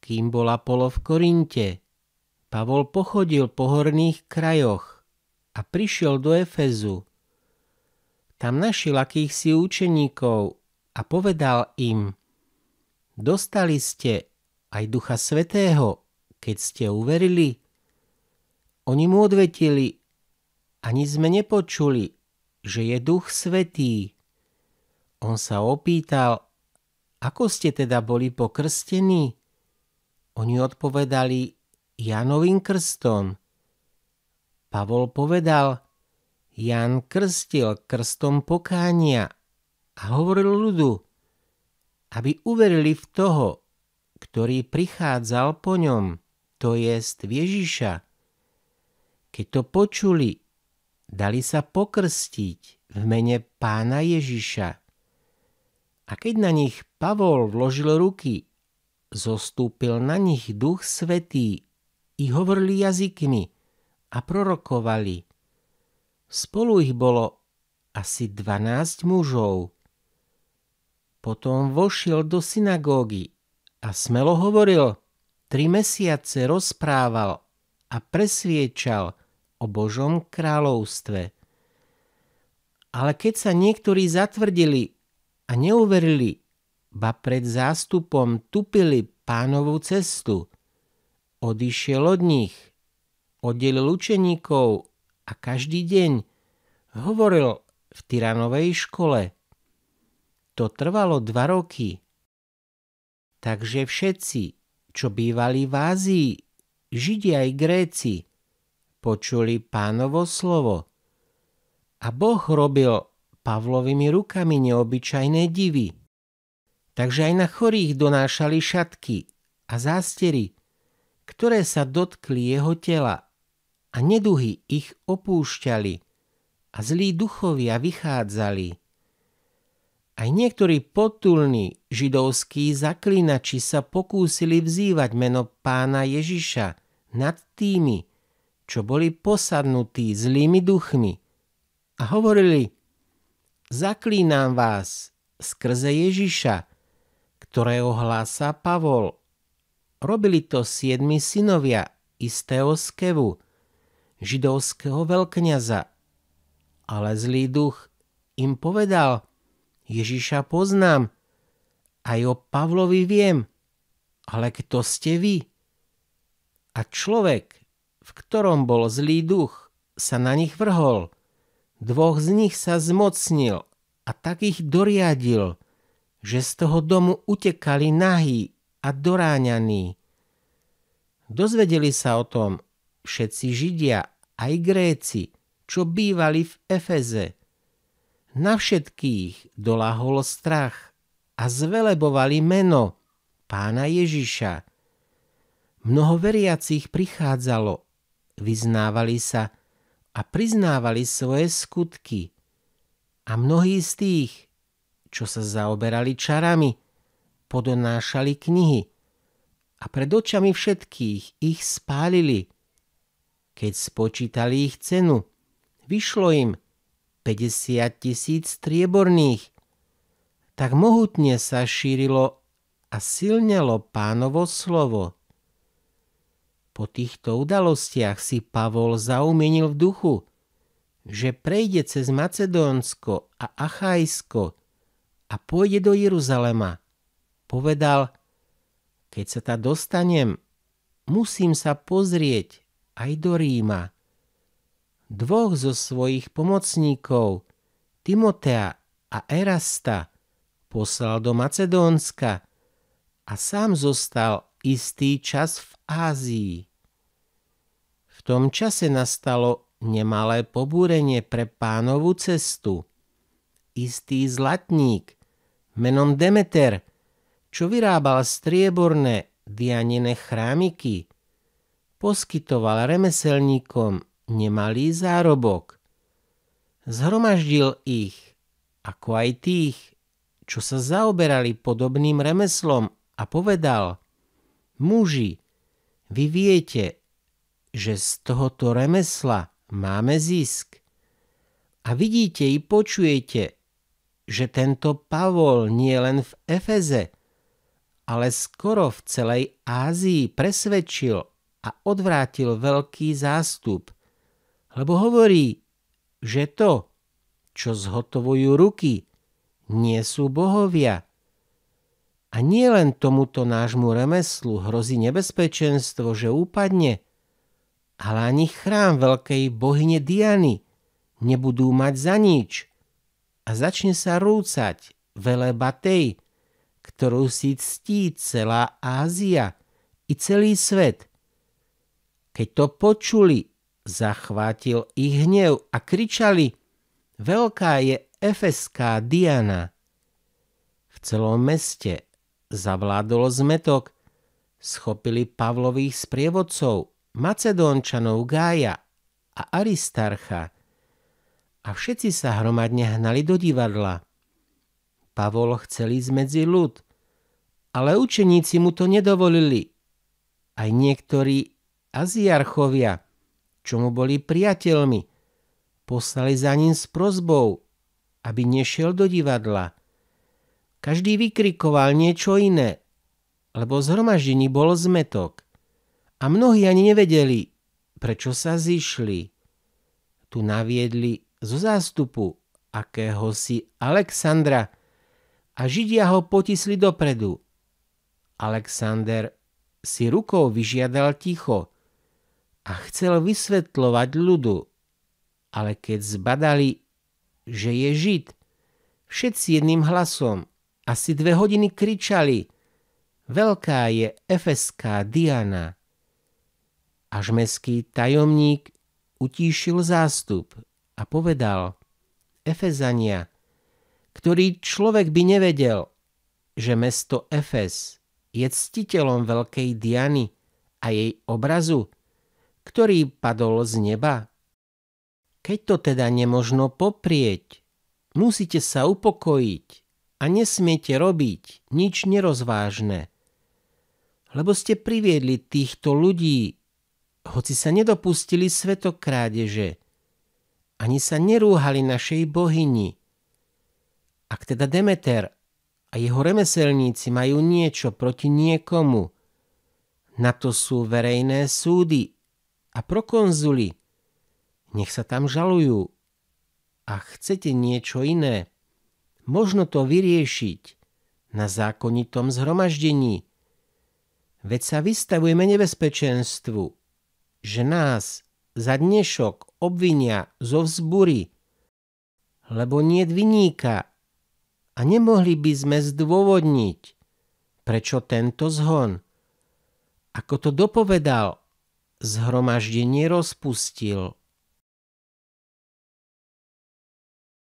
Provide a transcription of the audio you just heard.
kým bol Apolo v Korinte. Pavol pochodil po horných krajoch a prišiel do Efezu. Tam našiel akýchsi učeníkov a povedal im, dostali ste aj Ducha Svetého, keď ste uverili. Oni mu odvetili, ani sme nepočuli, že je Duch Svetý. On sa opýtal, ako ste teda boli pokrstení? Oni odpovedali Janovým krstom. Pavol povedal, Jan krstil krstom pokánia a hovoril ľudu, aby uverili v toho, ktorý prichádzal po ňom, to jest Ježiša. Keď to počuli, dali sa pokrstiť v mene pána Ježiša. A keď na nich Pavol vložil ruky zostúpil na nich duch svetý i hovorili jazykmi a prorokovali. Spolu ich bolo asi 12 mužov. Potom vošiel do synagógy a smelo hovoril, tri mesiace rozprával a presviečal o Božom kráľovstve. Ale keď sa niektorí zatvrdili a neuverili, ba pred zástupom tupili pánovú cestu. Odišiel od nich, oddelil učeníkov a každý deň hovoril v Tyranovej škole. To trvalo dva roky. Takže všetci, čo bývali v Ázii, Židia aj Gréci, počuli pánovo slovo. A Boh robil Pavlovými rukami neobyčajné divy – Takže aj na chorých donášali šatky a zástery, ktoré sa dotkli jeho tela a neduhy ich opúšťali a zlí duchovia vychádzali. Aj niektorí potulní židovskí zaklinači sa pokúsili vzývať meno pána Ježiša nad tými, čo boli posadnutí zlými duchmi a hovorili Zaklínam vás skrze Ježiša, ktorého hlása Pavol. Robili to siedmi synovia istého skevu, židovského veľkňaza. Ale zlý duch im povedal, Ježiša poznám, aj o Pavlovi viem, ale kto ste vy? A človek, v ktorom bol zlý duch, sa na nich vrhol. Dvoch z nich sa zmocnil a tak ich doriadil – že z toho domu utekali nahí a doráňaní. Dozvedeli sa o tom všetci Židia, aj Gréci, čo bývali v Efeze. Na všetkých doláhol strach a zvelebovali meno pána Ježiša. Mnoho veriacich prichádzalo, vyznávali sa – a priznávali svoje skutky. A mnohí z tých, čo sa zaoberali čarami, podonášali knihy a pred očami všetkých ich spálili. Keď spočítali ich cenu, vyšlo im 50 tisíc strieborných. Tak mohutne sa šírilo a silnelo pánovo slovo. Po týchto udalostiach si Pavol zaumienil v duchu, že prejde cez Macedónsko a Achajsko a pôjde do Jeruzalema. Povedal, keď sa tam dostanem, musím sa pozrieť aj do Ríma. Dvoch zo svojich pomocníkov, Timotea a Erasta, poslal do Macedónska a sám zostal istý čas v Ázii. V tom čase nastalo nemalé pobúrenie pre pánovu cestu. Istý zlatník – menom Demeter, čo vyrábal strieborné dianine chrámiky. Poskytoval remeselníkom nemalý zárobok. Zhromaždil ich, ako aj tých, čo sa zaoberali podobným remeslom a povedal Muži, vy viete, že z tohoto remesla máme zisk. A vidíte i počujete, že tento Pavol nie len v Efeze, ale skoro v celej Ázii presvedčil a odvrátil veľký zástup, lebo hovorí, že to, čo zhotovujú ruky, nie sú bohovia. A nie len tomuto nášmu remeslu hrozí nebezpečenstvo, že úpadne, ale ani chrám veľkej bohyne Diany nebudú mať za nič – a začne sa rúcať veľa batej, ktorú si ctí celá Ázia i celý svet. Keď to počuli, zachvátil ich hnev a kričali, veľká je efeská Diana. V celom meste zavládol zmetok, schopili Pavlových sprievodcov, Macedónčanov Gája a Aristarcha – a všetci sa hromadne hnali do divadla. Pavol chcel ísť medzi ľud, ale učeníci mu to nedovolili. Aj niektorí aziarchovia, čo mu boli priateľmi, poslali za ním s prozbou, aby nešiel do divadla. Každý vykrikoval niečo iné, lebo zhromaždení bol zmetok. A mnohí ani nevedeli, prečo sa zišli. Tu naviedli zo zástupu akéhosi Alexandra a Židia ho potisli dopredu. Alexander si rukou vyžiadal ticho a chcel vysvetľovať ľudu, ale keď zbadali, že je Žid, všetci jedným hlasom asi dve hodiny kričali Veľká je efeská Diana. Až meský tajomník utíšil zástup a povedal, Efezania, ktorý človek by nevedel, že mesto Efes je ctiteľom veľkej Diany a jej obrazu, ktorý padol z neba. Keď to teda nemožno poprieť, musíte sa upokojiť a nesmiete robiť nič nerozvážne, lebo ste priviedli týchto ľudí, hoci sa nedopustili svetokrádeže, ani sa nerúhali našej bohyni. Ak teda Demeter a jeho remeselníci majú niečo proti niekomu, na to sú verejné súdy a prokonzuli. Nech sa tam žalujú. A chcete niečo iné, možno to vyriešiť na zákonitom zhromaždení. Veď sa vystavujeme nebezpečenstvu, že nás za dnešok obvinia zo vzbury, lebo nie viníka a nemohli by sme zdôvodniť, prečo tento zhon. Ako to dopovedal, zhromaždenie rozpustil –